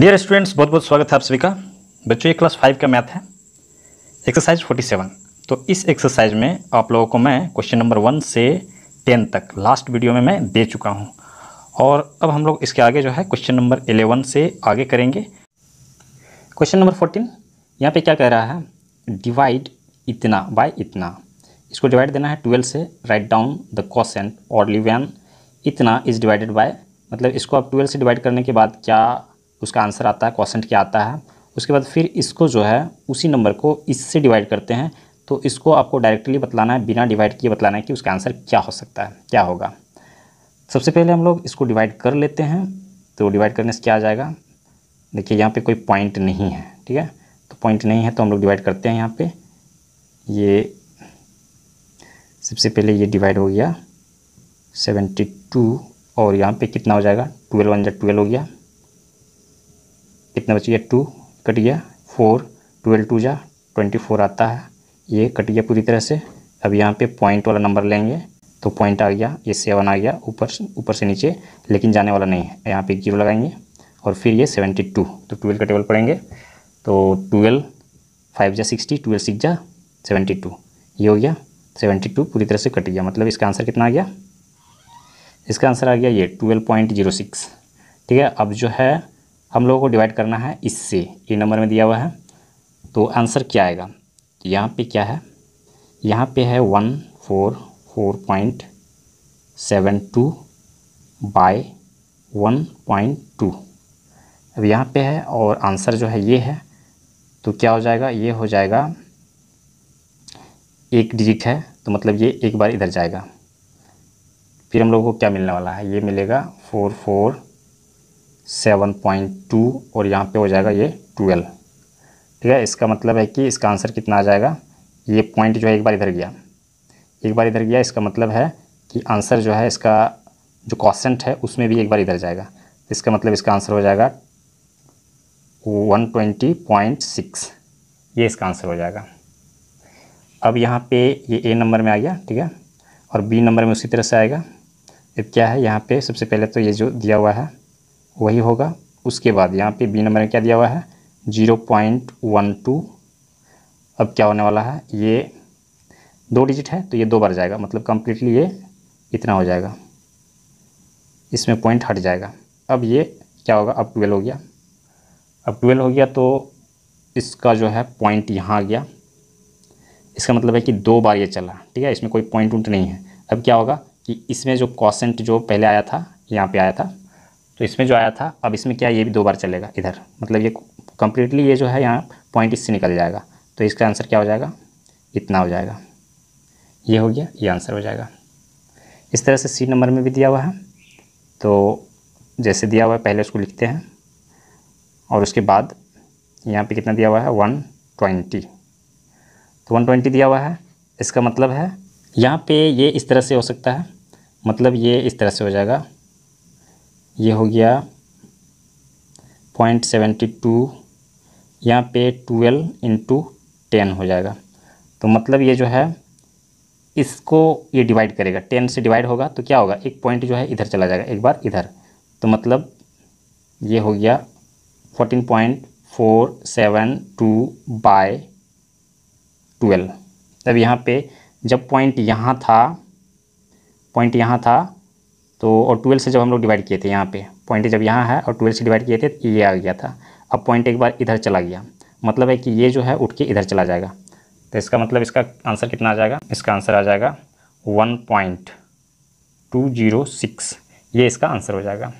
dear students बहुत बहुत स्वागत है आप सभी का बच्चों ये क्लास फाइव का मैथ है एक्सरसाइज फोर्टी सेवन तो इस एक्सरसाइज में आप लोगों को मैं क्वेश्चन नंबर वन से टेन तक लास्ट वीडियो में मैं दे चुका हूँ और अब हम लोग इसके आगे जो है क्वेश्चन नंबर एलेवन से आगे करेंगे क्वेश्चन नंबर फोर्टीन यहाँ पे क्या कह रहा है डिवाइड इतना बाय इतना इसको डिवाइड देना है ट्वेल्व से राइट डाउन द कॉसेंट और लिवैन इतना इज़ डिवाइडेड बाय मतलब इसको आप ट्वेल्व से डिवाइड करने के बाद क्या उसका आंसर आता है क्वेश्चन क्या आता है उसके बाद फिर इसको जो है उसी नंबर को इससे डिवाइड करते हैं तो इसको आपको डायरेक्टली बतलाना है बिना डिवाइड किए बतलाना है कि उसका आंसर क्या हो सकता है क्या होगा सबसे पहले हम लोग इसको डिवाइड कर लेते हैं तो डिवाइड करने से क्या आ जाएगा देखिए यहाँ पे कोई पॉइंट नहीं है ठीक है तो पॉइंट नहीं है तो हम लोग डिवाइड करते हैं यहाँ पे ये सबसे पहले ये डिवाइड हो गया सेवेंटी टू और यहाँ पे कितना हो जाएगा ट्वेल्व वन जै ट्वेल्व हो गया कितना बच गया टू कट गया फोर ट्वेल्व टू जा ट्वेंटी फोर आता है ये कट गया पूरी तरह से अब यहाँ पे पॉइंट वाला नंबर लेंगे तो पॉइंट आ गया ये सेवन आ गया ऊपर ऊपर से नीचे लेकिन जाने वाला नहीं है यहाँ पे जीरो लगाएंगे और फिर ये सेवेंटी टू तो ट्वेल्व का टेबल पड़ेंगे तो ट्वेल्व फाइव जा सिक्सटी ट्वेल्व सिक्स जा सेवेंटी टू ये हो गया सेवेंटी टू पूरी तरह से कट गया मतलब इसका आंसर कितना आ गया इसका आंसर आ गया ये ट्वेल्व पॉइंट जीरो सिक्स ठीक है अब जो है हम लोगों को डिवाइड करना है इससे ये नंबर में दिया हुआ है तो आंसर क्या आएगा यहाँ पे क्या है यहाँ पे है one four four point seven two by one point two अब यहाँ पे है और आंसर जो है ये है तो क्या हो जाएगा ये हो जाएगा एक डिजिट है तो मतलब ये एक बार इधर जाएगा फिर हम लोगों को क्या मिलने वाला है ये मिलेगा four four seven point two और यहाँ पे हो जाएगा ये ट्वेल्व ठीक है इसका मतलब है कि इसका आंसर कितना आ जाएगा ये पॉइंट जो है एक बार इधर गया एक बार इधर गया इसका मतलब है कि आंसर जो है इसका जो कॉसेंट है उसमें भी एक बार इधर जाएगा इसका मतलब इसका आंसर हो जाएगा वन ट्वेंटी पॉइंट सिक्स ये इसका आंसर हो जाएगा अब यहाँ पे ये ए नंबर में आ गया ठीक है और बी नंबर में उसी तरह से आएगा फिर क्या है यहाँ पे सबसे पहले तो ये जो दिया हुआ है वही होगा उसके बाद यहाँ पे बी नंबर में क्या दिया हुआ है जीरो पॉइंट वन टू अब क्या होने वाला है ये दो डिजिट है तो ये दो बार जाएगा मतलब कम्प्लीटली ये इतना हो जाएगा इसमें पॉइंट हट जाएगा अब ये क्या होगा अब ट्वेल्व हो गया अब ट्वेल्व हो गया तो इसका जो है पॉइंट यहाँ आ गया इसका मतलब है कि दो बार ये चला ठीक है इसमें कोई पॉइंट उंट नहीं है अब क्या होगा कि इसमें जो कॉसेंट जो पहले आया था यहाँ पे आया था तो इसमें जो आया था अब इसमें क्या ये भी दो बार चलेगा इधर मतलब ये कम्प्लीटली ये जो है यहाँ पॉइंट इससे निकल जाएगा तो इसका आंसर क्या हो जाएगा इतना हो जाएगा ये हो गया ये आंसर हो जाएगा इस तरह से सी नंबर में भी दिया हुआ है तो जैसे दिया हुआ है पहले उसको लिखते हैं और उसके बाद यहाँ पे कितना दिया हुआ है वन ट्वेंटी तो वन ट्वेंटी दिया हुआ है इसका मतलब है यहाँ पे ये इस तरह से हो सकता है मतलब ये इस तरह से हो जाएगा ये हो गया पॉइंट सेवेंटी टू यहाँ पे ट्वेल्व इंटू टेन हो जाएगा तो मतलब ये जो है इसको ये डिवाइड करेगा टेन से डिवाइड होगा तो क्या होगा एक पॉइंट जो है इधर चला जाएगा एक बार इधर तो मतलब ये हो गया fourteen point four seven two by twelve तब यहाँ पे जब पॉइंट यहाँ था पॉइंट यहाँ था तो और ट्वेल्व से जब हम लोग डिवाइड किए थे यहाँ पे पॉइंट जब यहाँ है और ट्वेल्व से डिवाइड किए थे तो ये आ गया था अब पॉइंट एक बार इधर चला गया मतलब है कि ये जो है उठ के इधर चला जाएगा तो इसका मतलब इसका आंसर कितना आ जाएगा इसका आंसर आ जाएगा one point two zero six ये इसका आंसर हो जाएगा